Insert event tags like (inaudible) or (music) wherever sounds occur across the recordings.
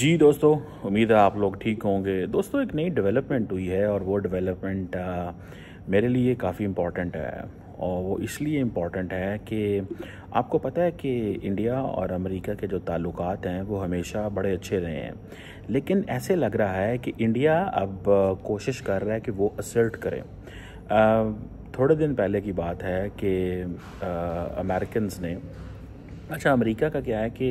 जी दोस्तों उम्मीद है आप लोग ठीक होंगे दोस्तों एक नई डेवलपमेंट हुई है और वो डेवलपमेंट मेरे लिए काफ़ी इम्पॉर्टेंट है और वो इसलिए इम्पॉर्टेंट है कि आपको पता है कि इंडिया और अमेरिका के जो ताल्लुक हैं वो हमेशा बड़े अच्छे रहे हैं लेकिन ऐसे लग रहा है कि इंडिया अब कोशिश कर रहा है कि वो असर्ट करें थोड़े दिन पहले की बात है कि अमेरिकन ने अच्छा अमेरिका का क्या है कि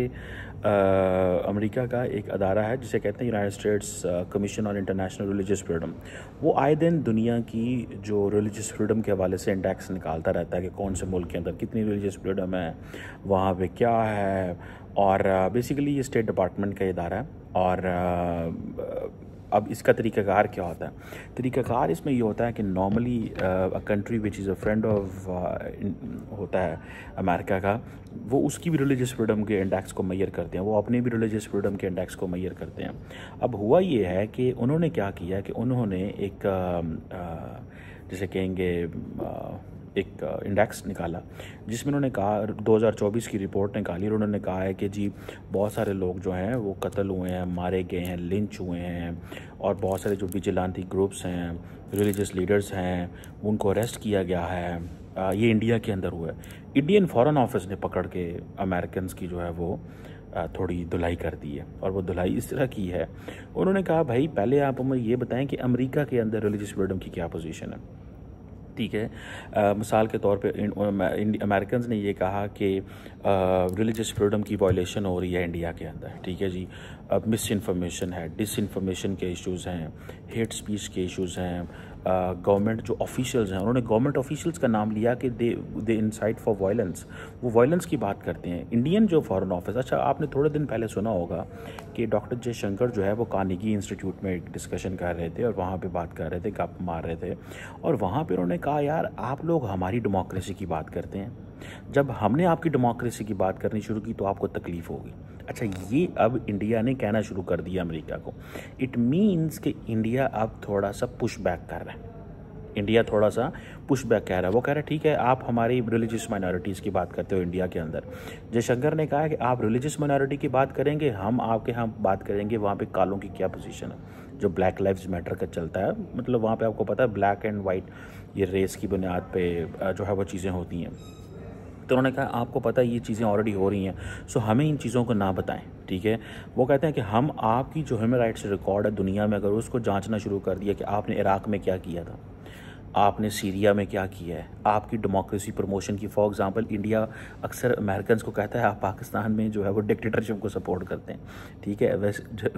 अमेरिका का एक अदारा है जिसे कहते हैं United States Commission on International Religious Freedom वो आए दिन दुनिया की जो रिलीजियस फ्रीडम के हवाले से इंडेक्स निकालता रहता है कि कौन से मुल्क के अंदर कितनी रिलीजियस फ्रीडम है वहाँ पे क्या है और बेसिकली ये स्टेट डिपार्टमेंट का इदारा है और अब इसका तरीक़ाकार क्या होता है तरीक़ाकार इसमें ये होता है कि normally a country which is a friend of होता है अमेरिका का वो उसकी भी रिलीजियस फ्रीडम के इंडेक्स को मैयर करते हैं वो अपने भी रिलीजियस फ्रीडम के इंडेक्स को मैयर करते हैं अब हुआ ये है कि उन्होंने क्या किया कि उन्होंने एक आ, um, आ, uh, जैसे कहेंगे uh, एक इंडेक्स निकाला जिसमें उन्होंने कहा 2024 की रिपोर्ट निकाली और उन्होंने कहा है कि जी बहुत सारे लोग जो हैं वो कत्ल हुए हैं मारे गए हैं लिंच हुए हैं और बहुत सारे जो विजिलानती ग्रुप्स हैं रिलीजियस लीडर्स हैं उनको अरेस्ट किया गया है ये इंडिया के अंदर हुआ है इंडियन फॉरेन ऑफिस ने पकड़ के अमेरिकन की जो है वो थोड़ी धुलाई कर दी है और वो धुलाई इस तरह की है उन्होंने कहा भाई पहले आप हमें ये बताएं कि अमेरिका के अंदर रिलीजियस फ्रीडम की क्या पोजीशन है ठीक है मिसाल के तौर पे अमेरिकन ने ये कहा कि रिलीजियस फ्रीडम की वॉयेशन हो रही है इंडिया के अंदर ठीक है जी अब मिस इन्फॉर्मेशन है डिस इन्फॉर्मेशन के इश्यूज़ हैं हेट स्पीच के इश्यूज़ हैं गवर्नमेंट जो ऑफिशियल्स हैं उन्होंने गवर्नमेंट ऑफिशियल्स का नाम लिया कि they they incite for violence वो वायलेंस की बात करते हैं इंडियन जो फॉरेन ऑफिस अच्छा आपने थोड़े दिन पहले सुना होगा कि डॉक्टर जयशंकर जो है वो कानिगी इंस्टीट्यूट में एक डिस्कशन कर रहे थे और वहाँ पे बात कर रहे थे गप मार रहे थे और वहाँ पे उन्होंने कहा यार आप लोग हमारी डेमोक्रेसी की बात करते हैं जब हमने आपकी डेमोक्रेसी की बात करनी शुरू की तो आपको तकलीफ़ होगी अच्छा ये अब इंडिया ने कहना शुरू कर दिया अमेरिका को इट मीन्स कि इंडिया अब थोड़ा सा पुश बैक कर रहा है इंडिया थोड़ा सा पुश बैक कह रहा है वो कह रहा है ठीक है आप हमारी रिलीजियस माइनॉरिटीज़ की बात करते हो इंडिया के अंदर जयशंकर ने कहा है कि आप रिलीजियस माइनॉरिटी की बात करेंगे हम आपके यहाँ बात करेंगे वहाँ पर कालों की क्या पोजिशन है जो ब्लैक लाइफ मैटर का चलता है मतलब वहाँ पर आपको पता है ब्लैक एंड वाइट ये रेस की बुनियाद पर जो है वो चीज़ें होती हैं तो उन्होंने कहा आपको पता है ये चीज़ें ऑलरेडी हो रही हैं सो हमें इन चीज़ों को ना बताएं ठीक है वो कहते हैं कि हम आपकी जो ह्यूमन राइट्स रिकॉर्ड है दुनिया में अगर उसको जांचना शुरू कर दिया कि आपने इराक़ में क्या किया था आपने सीरिया में क्या किया है आपकी डेमोक्रेसी प्रमोशन की फॉर एग्जांपल इंडिया अक्सर अमेरिकन को कहता है आप पाकिस्तान में जो है वो डिक्टेटरशिप को सपोर्ट करते हैं ठीक है वैसे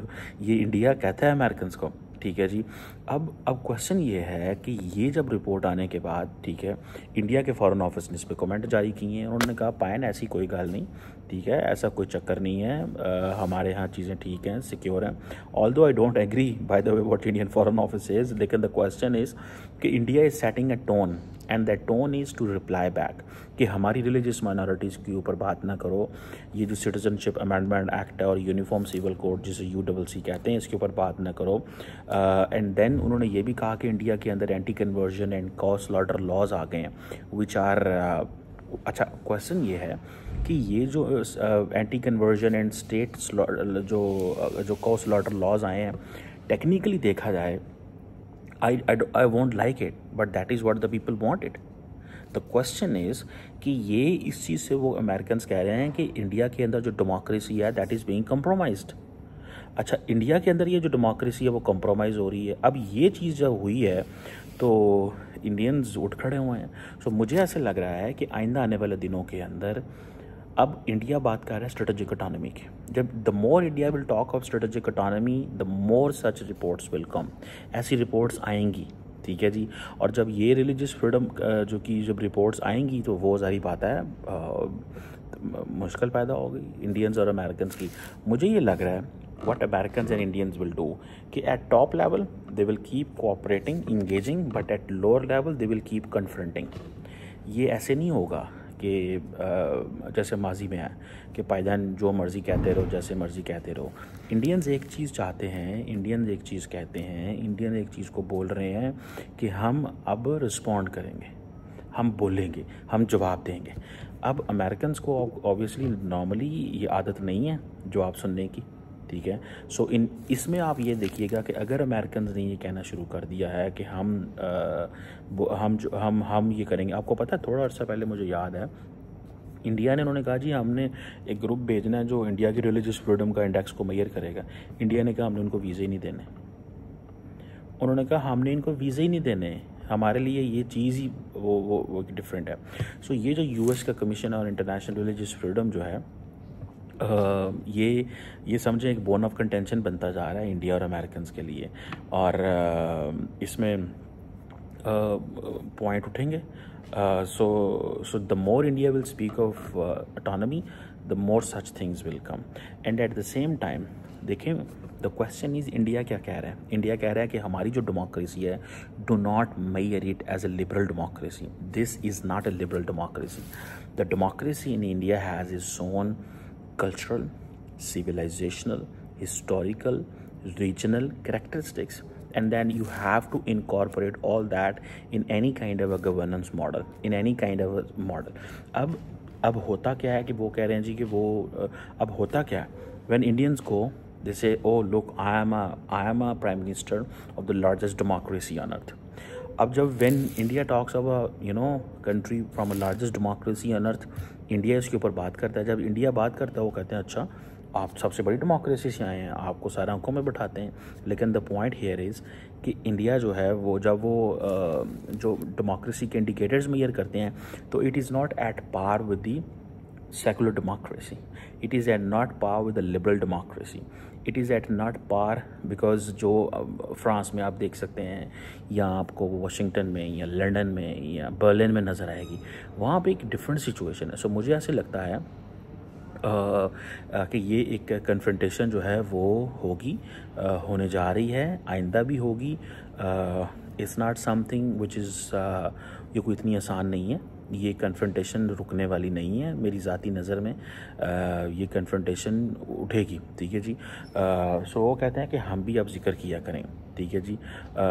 ये इंडिया कहता है अमेरिकन को ठीक है जी अब अब क्वेश्चन ये है कि ये जब रिपोर्ट आने के बाद ठीक है इंडिया के फॉरेन ऑफिस ने इस पर कमेंट जारी किए हैं उन्होंने कहा पायन ऐसी कोई गाल नहीं ठीक है ऐसा कोई चक्कर नहीं है आ, हमारे यहाँ चीज़ें ठीक हैं सिक्योर हैं although I don't agree by the way what Indian foreign office is लेकिन द क्वेश्चन इज़ कि India is setting a tone and that tone is to reply back कि हमारी रिलीजियस माइनॉरिटीज़ के ऊपर बात ना करो ये जो सिटीजनशिप अमेंडमेंट एक्ट है और यूनिफॉर्म सिविल कोड जिसे यू डबल सी कहते हैं इसके ऊपर बात ना करो एंड uh, देन उन्होंने ये भी कहा कि इंडिया के अंदर anti conversion and cow slaughter laws आ गए हैं विच आर अच्छा क्वेश्चन ये है कि ये जो एंटी कन्वर्जन एंड स्टेट जो जो कॉस लॉटर लॉज आए हैं टेक्निकली देखा जाए I I won't like it but that is what the people want it the question is कि ये इस चीज़ से वो अमेरिकन कह रहे हैं कि इंडिया के अंदर जो डेमोक्रेसी है दैट इज़ बींग कम्प्रोमाइज्ड अच्छा इंडिया के अंदर ये जो डेमोक्रेसी है वो कॉम्प्रोमाइज़ हो रही है अब ये चीज़ जब हुई है तो इंडियंस उठ खड़े हुए हैं सो मुझे ऐसे लग रहा है कि आइंदा आने वाले दिनों के अंदर अब इंडिया बात कर रहा है स्ट्रेटेजिक इटानमी की जब the more India will talk of strategic autonomy the more such reports will come ऐसी रिपोर्ट्स आएंगी ठीक है जी और जब ये रिलीजियस फ्रीडम जो कि जब रिपोर्ट्स आएंगी तो वो सारी बात है मुश्किल पैदा होगी इंडियंस और अमेरिकन की मुझे ये लग रहा है what Americans and Indians will do ki at top level they will keep cooperating, engaging, but at lower level they will keep confronting. ye aise nahi hoga कि जैसे माजी में है कि पायदान जो मर्ज़ी कहते रहो जैसे मर्ज़ी कहते रहो इंडियंस एक चीज़ चाहते हैं इंडियंस एक चीज़ कहते हैं इंडियन एक चीज़ को बोल रहे हैं कि हम अब रिस्पॉन्ड करेंगे हम बोलेंगे हम जवाब देंगे अब अमेरिकन को ऑब्वियसली नॉर्मली ये आदत नहीं है जवाब सुनने की ठीक है सो so इन इसमें आप ये देखिएगा कि अगर अमेरिकन ने ये कहना शुरू कर दिया है कि हम आ, हम जो हम हम ये करेंगे आपको पता है थोड़ा अर्सा पहले मुझे याद है इंडिया ने उन्होंने कहा जी हमने एक ग्रुप भेजना है जो इंडिया की रिलीजियस फ्रीडम का इंडेक्स को मैयर करेगा इंडिया ने कहा हमने उनको वीज़े ही नहीं देने उन्होंने कहा हमने इनको वीज़े ही नहीं देने हमारे लिए ये चीज़ ही वो वो, वो डिफरेंट है सो so, ये जो यूएस का कमीशन और इंटरनेशनल रिलीजियस फ्रीडम जो है ये ये समझें एक बोन ऑफ कंटेंशन बनता जा रहा है इंडिया और अमेरिकन के लिए और इसमें पॉइंट उठेंगे so so the more India will speak of autonomy the more such things will come and at the same time देखें द क्वेश्चन इज़ इंडिया क्या कह रहा है इंडिया कह रहा है कि हमारी जो डेमोक्रेसी है do not mirror it as a liberal democracy this is not a liberal democracy the democracy in India has its own cultural, civilizational, historical, regional characteristics and then you have to incorporate all that in any kind of a governance model in any kind of a model अब अब होता क्या है कि वो कह रहे हैं जी कि वो अब होता क्या है when Indians go they say oh look I am a I am a prime minister of the largest democracy on earth अब जब वेन इंडिया टॉक्स अब you know country from a largest democracy on earth India इसके ऊपर बात करता है जब India बात करता है वो कहते हैं अच्छा आप सबसे बड़ी डेमोक्रेसी से आए हैं आपको सारे आंखों में बैठाते हैं लेकिन द पॉइंट हेयर इज़ कि इंडिया जो है वो जब वो जो डेमोक्रेसी के इंडिकेटर्स मेयर करते हैं तो it is not at par with the secular democracy. It is at not par with the liberal democracy. It is at not par because जो फ्रांस uh, में आप देख सकते हैं या आपको वाशिंगटन में या लंडन में या बर्लिन में नज़र आएगी वहाँ पर एक डिफरेंट सिचुएशन है सो so, मुझे ऐसे लगता है uh, uh, कि ये एक कन्फ्रेंटेशन जो है वो होगी होने जा रही है आइंदा भी होगी it's not something which is ये कोई इतनी आसान नहीं है ये कन्फ्रंटेशन रुकने वाली नहीं है मेरी ज़ाती नज़र में आ, ये कन्फ्रंटेशन उठेगी ठीक है जी आ, सो वो कहते हैं कि हम भी अब जिक्र किया करें ठीक है जी आ,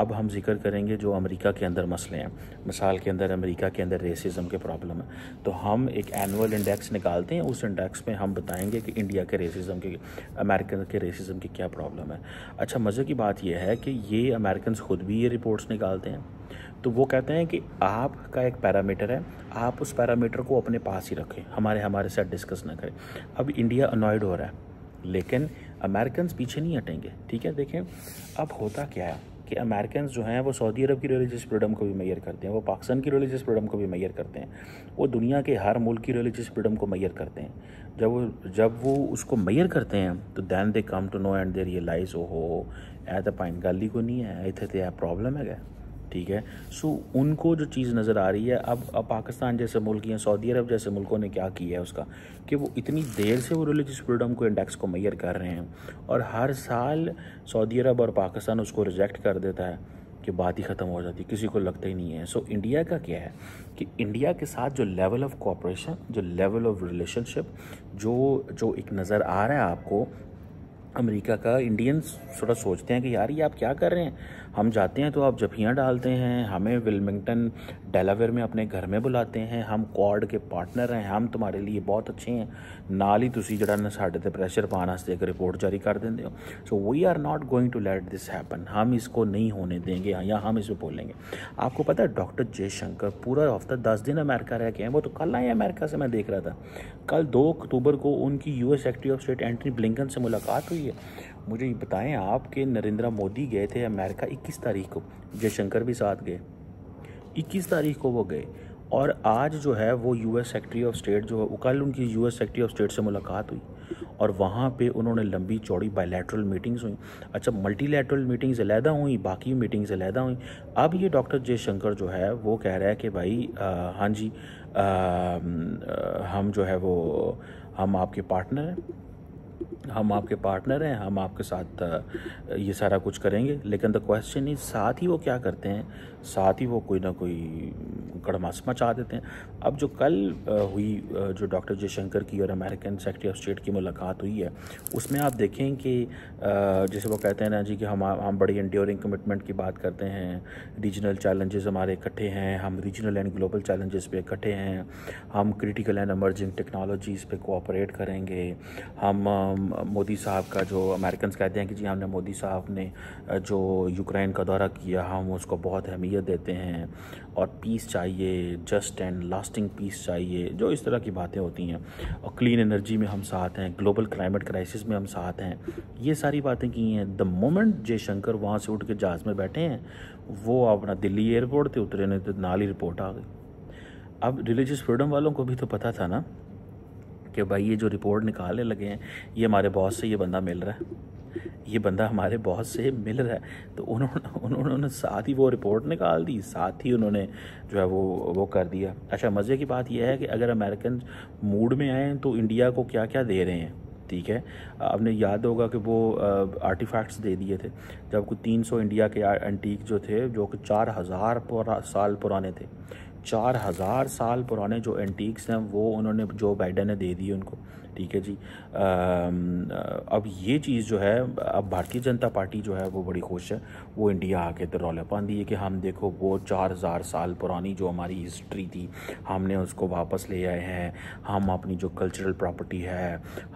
अब हम जिक्र करेंगे जो अमेरिका के अंदर मसले हैं मिसाल के अंदर अमेरिका के अंदर रेसिज्म के प्रॉब्लम है तो हम एक एनुअल इंडेक्स निकालते हैं उस इंडेक्स में हम बताएंगे कि इंडिया के रेसिज्म के अमेरिकन के रेसिज्म की क्या प्रॉब्लम है अच्छा मज़े की बात यह है कि ये अमेरिकन ख़ुद भी ये रिपोर्ट्स निकालते हैं तो वो कहते हैं कि आपका एक पैरामीटर है आप उस पैरामीटर को अपने पास ही रखें हमारे हमारे साथ डिस्कस ना करें अब इंडिया अनॉयड हो रहा है लेकिन अमेरिकन पीछे नहीं हटेंगे ठीक है देखें अब होता क्या है कि अमेरिकन जो हैं वो सऊदी अरब की रिलीजियस फ्रीडम को भी मैयर करते हैं वो पाकिस्तान की रिलीजियस फ्रीडम को भी मैयर करते हैं वो दुनिया के हर मुल्क की रिलीजियस फ्रीडम को मैयर करते हैं जब वो जब वो उसको मैयर करते हैं तो then they come to know and they realise ओ हो ऐ तो पाइन गल ही नहीं है इतने तो यह प्रॉब्लम है ठीक है सो उनको जो चीज़ नज़र आ रही है अब अब पाकिस्तान जैसे मुल्क या सऊदी अरब जैसे मुल्कों ने क्या किया है उसका कि वो इतनी देर से वो रिलीजियस फ्रीडम को इंडेक्स को मैयर कर रहे हैं और हर साल सऊदी अरब और पाकिस्तान उसको रिजेक्ट कर देता है कि बात ही ख़त्म हो जाती है किसी को लगता ही नहीं है सो so, इंडिया का क्या है कि इंडिया के साथ जो लेवल ऑफ़ कोऑपरेशन जो लेवल ऑफ़ रिलेशनशिप जो जो एक नज़र आ रहा है आपको अमेरिका का इंडियंस थोड़ा सोचते हैं कि यार ये आप क्या कर रहे हैं हम जाते हैं तो आप जफियाँ डालते हैं हमें विलमिंगटन डेलावेयर में अपने घर में बुलाते हैं हम क्वाड के पार्टनर हैं हम तुम्हारे लिए बहुत अच्छे हैं नाल ही तुम जरा ਨਾ ਸਾਡੇ ਤੇ पाने ਪਾਉਣ एक रिपोर्ट जारी कर देंगे हो so we are not going to let this happen हम इसको नहीं होने देंगे या हम इसे बोलेंगे आपको पता है डॉक्टर जयशंकर पूरा हफ्ता दस दिन अमेरिका रह के हैं वो तो कल आए अमेरिका से मैं देख रहा था कल दो अक्टूबर को उनकी US secretary of state Antony Blinken से मुलाकात हुई है मुझे ये बताएं आप कि नरेंद्र मोदी गए थे अमेरिका 21 तारीख को जयशंकर भी साथ गए 21 तारीख को वो गए और आज जो है वो यूएस सेक्रेटरी ऑफ स्टेट जो है कल उनकी यूएस सेक्रेटरी ऑफ स्टेट से मुलाकात हुई और वहाँ पे उन्होंने लंबी चौड़ी बायलैटरल मीटिंग्स हुई अच्छा मल्टीलैटरल मीटिंग्स अलहदा हुई बाकी मीटिंग्स अलहदा हुई अब ये डॉक्टर जयशंकर जो है वो कह रहा है कि भाई आ, हाँ जी आ, हम जो है वो हम आपके पार्टनर हैं हम आपके पार्टनर हैं हम आपके साथ ये सारा कुछ करेंगे लेकिन द क्वेश्चन इज साथ ही वो क्या करते हैं साथ ही वो कोई ना कोई कड़मास मचा देते हैं अब जो कल हुई जो डॉक्टर जयशंकर की और अमेरिकन सेक्रेटरी ऑफ स्टेट की मुलाकात हुई है उसमें आप देखें कि जैसे वो कहते हैं ना जी कि हम हम बड़ी इंडियोरिंग कमिटमेंट की बात करते हैं रीजनल चैलेंजेस हमारे इकट्ठे हैं हम रीजनल एंड ग्लोबल चैलेंजेस पे इकट्ठे हैं हम क्रिटिकल एंड एमरजिंग टेक्नोलॉजीज़ पे कोऑपरेट करेंगे हम मोदी साहब का जो अमेरिकन कहते हैं कि जी हमने मोदी साहब ने जो यूक्रेन का दौरा किया हम उसको बहुत अहमियत अहमियत देते हैं और पीस चाहिए जस्ट एंड लास्टिंग पीस चाहिए जो इस तरह की बातें होती हैं और क्लीन एनर्जी में हम साथ हैं ग्लोबल क्लाइमेट क्राइसिस में हम साथ हैं ये सारी बातें की हैं द मोमेंट जयशंकर वहाँ से उठ के जहाज़ में बैठे हैं वो अपना दिल्ली एयरपोर्ट से उतरे ने तो नाल ही रिपोर्ट आ गई अब रिलीजियस फ्रीडम वालों को भी तो पता था ना कि भाई ये जो रिपोर्ट निकालने लगे हैं ये हमारे बॉस से ये बंदा मिल रहा है ये बंदा हमारे बॉस से मिल रहा है तो उन्होंने उन्होंने साथ ही वो रिपोर्ट निकाल दी साथ ही उन्होंने जो है वो वो कर दिया अच्छा मज़े की बात यह है कि अगर अमेरिकन मूड में आएँ तो इंडिया को क्या क्या दे रहे हैं ठीक है आपने याद होगा कि वो आर्टिफैक्ट्स दे दिए थे जब कुछ तीन सौ इंडिया के एंटीक जो थे जो कि चार हज़ार साल पुराने थे चार हज़ार साल पुराने जो एंटीक्स हैं वो उन्होंने जो बाइडन ने दे दिए उनको ठीक है जी आ, अब ये चीज़ जो है अब भारतीय जनता पार्टी जो है वो बड़ी खुश है वो इंडिया आके तो रौला पांदी है कि हम देखो वो चार हज़ार साल पुरानी जो हमारी हिस्ट्री थी हमने उसको वापस ले आए हैं हम अपनी जो कल्चरल प्रॉपर्टी है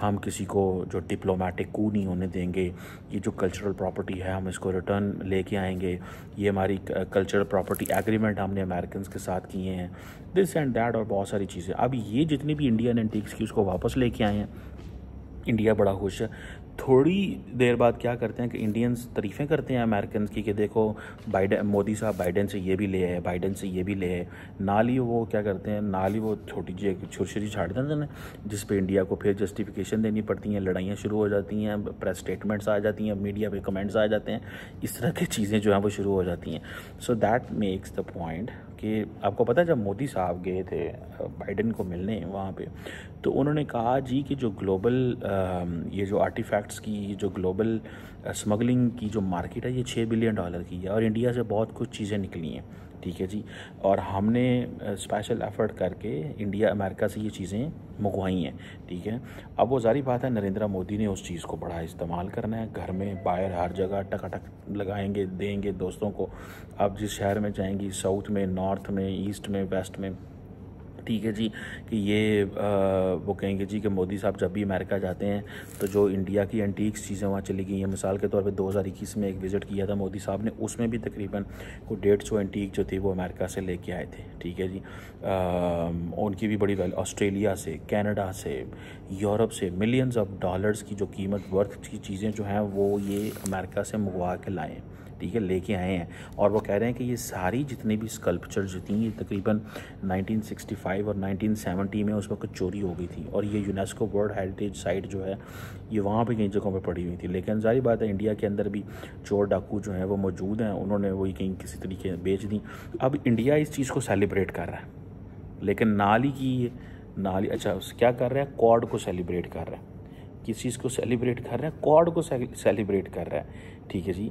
हम किसी को जो डिप्लोमेटिक कू नहीं होने देंगे ये जो कल्चरल प्रॉपर्टी है हम इसको रिटर्न ले के आएंगे ये हमारी कल्चरल प्रॉपर्टी एग्रीमेंट हमने अमेरिकन के साथ किए हैं दिस एंड दैट और बहुत सारी चीज़ें अब ये जितनी भी इंडियन एंटिक्स की उसको वापस लेके आए आए हैं इंडिया बड़ा खुश है थोड़ी देर बाद क्या करते हैं कि इंडियंस तरीफें करते हैं अमेरिकन की कि देखो बाइडन मोदी साहब बाइडन से ये भी ले है बाइडन से ये भी ले है ना ही वो क्या करते हैं ना ही वो छोटी जी छुरछुरी छाड़ देते हैं जिस पे इंडिया को फिर जस्टिफिकेशन देनी पड़ती हैं लड़ाइयाँ शुरू हो जाती हैं प्रेस स्टेटमेंट्स आ जाती हैं मीडिया पर कमेंट्स आ जाते हैं इस तरह की चीज़ें जो हैं वो शुरू हो जाती हैं so that makes the point कि आपको पता है जब मोदी साहब गए थे बाइडन को मिलने वहाँ पे तो उन्होंने कहा जी कि जो ग्लोबल ये जो आर्टिफैक्ट्स की जो ग्लोबल स्मगलिंग की जो मार्केट है ये छः बिलियन डॉलर की है और इंडिया से बहुत कुछ चीज़ें निकली हैं ठीक है जी और हमने स्पेशल एफर्ट करके इंडिया अमेरिका से ये चीज़ें मंगवाई हैं ठीक है अब वो जारी बात है नरेंद्र मोदी ने उस चीज़ को बड़ा इस्तेमाल करना है घर में बाहर हर जगह टकाटक लगाएंगे देंगे दोस्तों को आप जिस शहर में जाएंगी साउथ में नॉर्थ में ईस्ट में वेस्ट में ठीक है जी कि ये आ, वो कहेंगे जी कि मोदी साहब जब भी अमेरिका जाते हैं तो जो इंडिया की एंटीक्स चीज़ें वहाँ चली गई हैं मिसाल के तौर पे 2021 में एक विज़िट किया था मोदी साहब ने उसमें भी तकरीबन को डेढ़ सौ एंटीक जो थी वो अमेरिका से लेके आए थे ठीक है जी आ, उनकी भी बड़ी वैल्यू ऑस्ट्रेलिया से कैनेडा से यूरोप से मिलियंस ऑफ डॉलर्स की जो कीमत वर्थ की चीज़ें जो हैं वो ये अमेरिका से मंगवा के लाएँ ठीक है लेके आए हैं और वो कह रहे हैं कि ये सारी जितनी भी स्कल्पचर जो थी ये तकरीबन 1965 और 1970 में उस वक्त चोरी हो गई थी और ये यूनेस्को वर्ल्ड हेरिटेज साइट जो है ये वहाँ पे कई जगहों पर पड़ी हुई थी लेकिन जारी बात है इंडिया के अंदर भी चोर डाकू जो हैं वो मौजूद हैं उन्होंने वही कहीं किसी तरीके बेच दी अब इंडिया इस चीज़ को सेलिब्रेट कर रहा है लेकिन नाली की नाली अच्छा क्या कर रहा है कॉड को सेलिब्रेट कर रहा है किस चीज़ को सेलिब्रेट कर रहा है कॉड को सेलिब्रेट कर रहा है ठीक है जी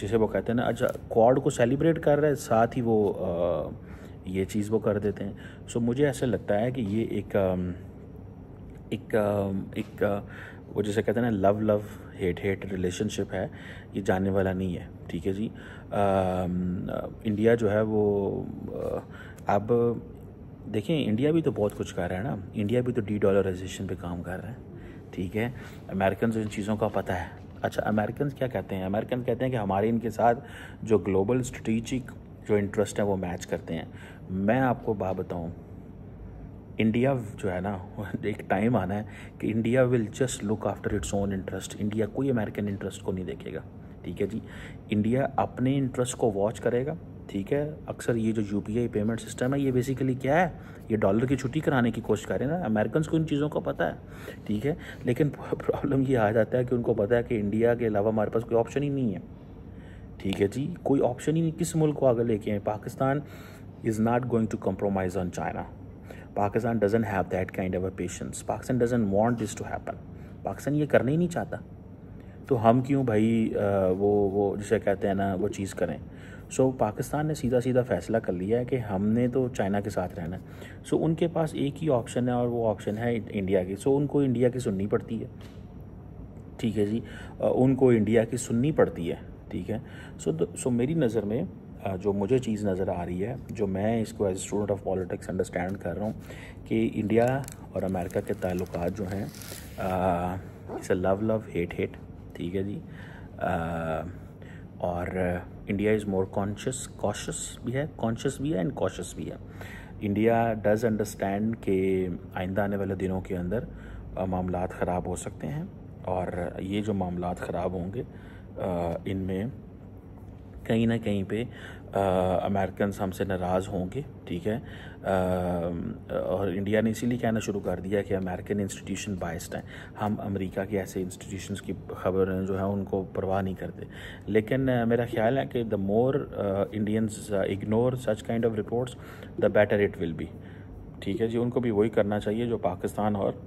जिसे वो कहते हैं ना अच्छा कॉड को सेलिब्रेट कर रहा है साथ ही वो आ, ये चीज़ वो कर देते हैं सो मुझे ऐसा लगता है कि ये एक एक एक वो जैसे कहते हैं ना love love hate hate relationship है ये जानने वाला नहीं है ठीक है जी आ, इंडिया जो है वो अब देखें इंडिया भी तो बहुत कुछ कर रहा है ना इंडिया भी तो डी डॉलराइजेशन पर काम कर रहा है ठीक है अमेरिकन इन चीज़ों का पता है अच्छा अमेरिकन क्या कहते हैं अमेरिकन कहते हैं कि हमारे इनके साथ जो ग्लोबल स्ट्रेटिजिक जो इंटरेस्ट है वो मैच करते हैं मैं आपको बात बताऊँ इंडिया जो है ना (laughs) एक टाइम आना है कि India will just look after its own interest India कोई अमेरिकन इंटरेस्ट को नहीं देखेगा ठीक है जी इंडिया अपने इंटरेस्ट को वॉच करेगा ठीक है अक्सर ये जो यू पेमेंट सिस्टम है ये बेसिकली क्या है ये डॉलर की छुट्टी कराने की कोशिश कर रहे हैं ना अमेरिकन को इन चीज़ों का पता है ठीक है लेकिन प्रॉब्लम (laughs) ये आ जाता है कि उनको पता है कि इंडिया के अलावा हमारे पास कोई ऑप्शन ही नहीं है ठीक है जी कोई ऑप्शन ही नहीं किस मुल्क को आगे लेके आए Pakistan is not going to compromise on China Pakistan doesn't have that kind of a patience Pakistan doesn't want this to happen Pakistan ये करना ही नहीं चाहता तो हम क्यों भाई वो वो जिसे कहते हैं ना वो चीज़ करें सो so, पाकिस्तान ने सीधा सीधा फैसला कर लिया है कि हमने तो चाइना के साथ रहना है सो so, उनके पास एक ही ऑप्शन है और वो ऑप्शन है इंडिया की सो so, उनको इंडिया की सुननी पड़ती है ठीक है जी उनको इंडिया की सुननी पड़ती है ठीक है सो so, सो so, मेरी नज़र में जो मुझे चीज़ नज़र आ रही है जो मैं इसको as student of politics understand कर रहा हूँ कि इंडिया और अमेरिका के ताल्लुक जो हैं it's love love hate hate ठीक है जी आ, और India is more conscious cautious भी है कॉन्शियस भी है एंड कॉशियस भी है इंडिया डज़ अंडरस्टैंड के आइंदा आने वाले दिनों के अंदर uh, मामला ख़राब हो सकते हैं और ये जो मामला ख़राब होंगे uh, इनमें कहीं ना कहीं पे अमेरिकन हमसे नाराज़ होंगे ठीक है आ, और इंडिया ने इसीलिए कहना शुरू कर दिया कि अमेरिकन इंस्टीट्यूशन बाइस्ड हैं हम अमेरिका के ऐसे इंस्टीट्यूशंस की खबर जो है उनको परवाह नहीं करते लेकिन मेरा ख्याल है कि the more Indians ignore such kind of reports the better it will be ठीक है जी उनको भी वही करना चाहिए जो पाकिस्तान और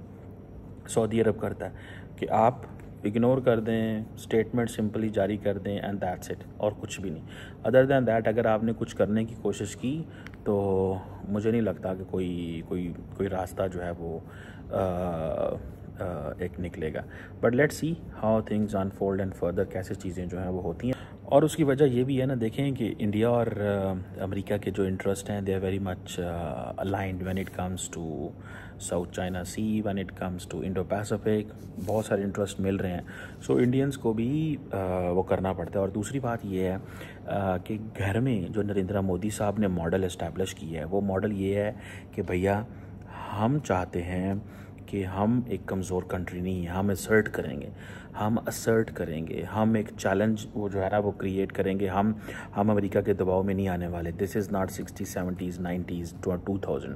सऊदी अरब करता है कि आप इग्नोर कर दें स्टेटमेंट सिंपली जारी कर दें एंड दैट्स इट और कुछ भी नहीं अदर दैन दैट अगर आपने कुछ करने की कोशिश की तो मुझे नहीं लगता कि कोई कोई कोई रास्ता जो है वो आ, आ, एक निकलेगा but let's see how things unfold and further कैसे चीज़ें जो हैं वो होती हैं और उसकी वजह ये भी है ना देखें कि इंडिया और अमेरिका uh, के जो इंटरेस्ट हैं they are very much aligned when it comes to South China Sea when it comes to Indo Pacific बहुत सारे इंटरेस्ट मिल रहे हैं सो so, इंडियंस को भी uh, वो करना पड़ता है और दूसरी बात ये है uh, कि घर में जो नरेंद्र मोदी साहब ने मॉडल इस्टेब्लिश किया है वो मॉडल ये है कि भैया हम चाहते हैं कि हम एक कमज़ोर कंट्री नहीं है हम असर्ट करेंगे हम असर्ट करेंगे हम एक चैलेंज वो जो है ना वो क्रिएट करेंगे हम हम अमेरिका के दबाव में नहीं आने वाले this is not sixty seventies nineties two thousand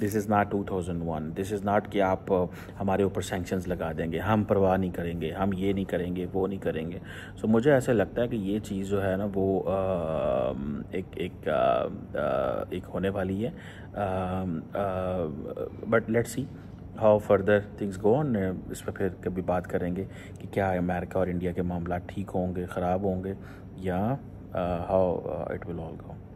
this is not two thousand one this is not कि आप uh, हमारे ऊपर सेंक्शंस लगा देंगे हम परवाह नहीं करेंगे हम ये नहीं करेंगे वो नहीं करेंगे सो so, मुझे ऐसा लगता है कि ये चीज़ जो है ना वो आ, um, एक एक आ, uh, uh, एक होने वाली है but let's see how further things go on इस पर फिर कभी बात करेंगे कि क्या अमेरिका और इंडिया के मामला ठीक होंगे ख़राब होंगे या how it will all go